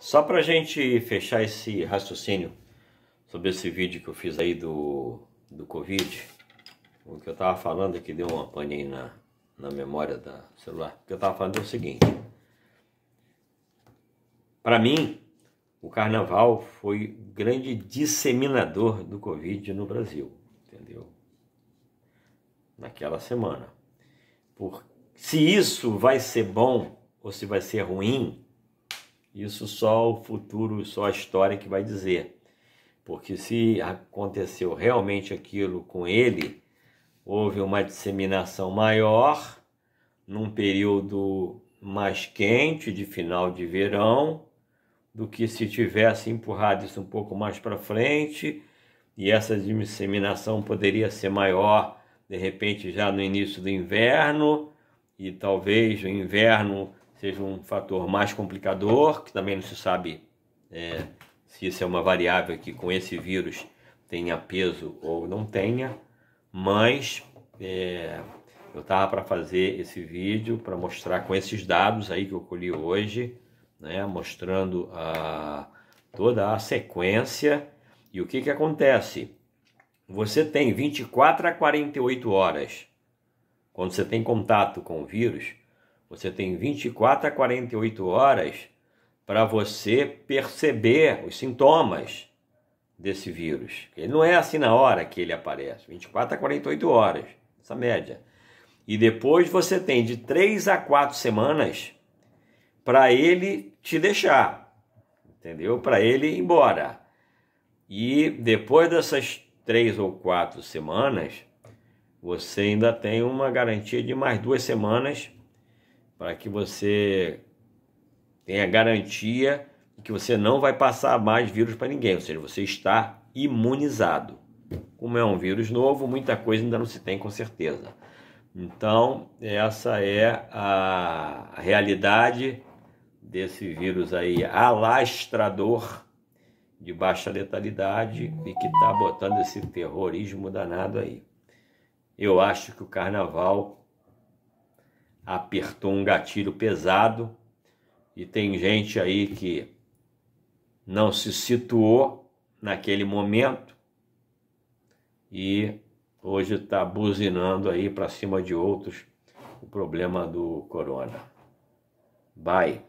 Só para a gente fechar esse raciocínio sobre esse vídeo que eu fiz aí do, do Covid, o que eu estava falando é que deu uma paninha na, na memória da celular. O que eu estava falando é o seguinte: para mim, o carnaval foi grande disseminador do Covid no Brasil, entendeu? Naquela semana. Por, se isso vai ser bom ou se vai ser ruim isso só o futuro, só a história que vai dizer. Porque se aconteceu realmente aquilo com ele, houve uma disseminação maior, num período mais quente, de final de verão, do que se tivesse empurrado isso um pouco mais para frente, e essa disseminação poderia ser maior, de repente, já no início do inverno, e talvez o inverno seja um fator mais complicador, que também não se sabe é, se isso é uma variável que com esse vírus tenha peso ou não tenha, mas é, eu estava para fazer esse vídeo para mostrar com esses dados aí que eu colhi hoje, né, mostrando a, toda a sequência e o que, que acontece. Você tem 24 a 48 horas, quando você tem contato com o vírus, você tem 24 a 48 horas para você perceber os sintomas desse vírus. Ele não é assim na hora que ele aparece, 24 a 48 horas, essa média. E depois você tem de 3 a 4 semanas para ele te deixar, entendeu? Para ele ir embora. E depois dessas 3 ou 4 semanas, você ainda tem uma garantia de mais duas semanas para que você tenha garantia que você não vai passar mais vírus para ninguém, ou seja, você está imunizado. Como é um vírus novo, muita coisa ainda não se tem com certeza. Então, essa é a realidade desse vírus aí alastrador de baixa letalidade e que está botando esse terrorismo danado aí. Eu acho que o carnaval apertou um gatilho pesado e tem gente aí que não se situou naquele momento e hoje está buzinando aí para cima de outros o problema do corona. Bye.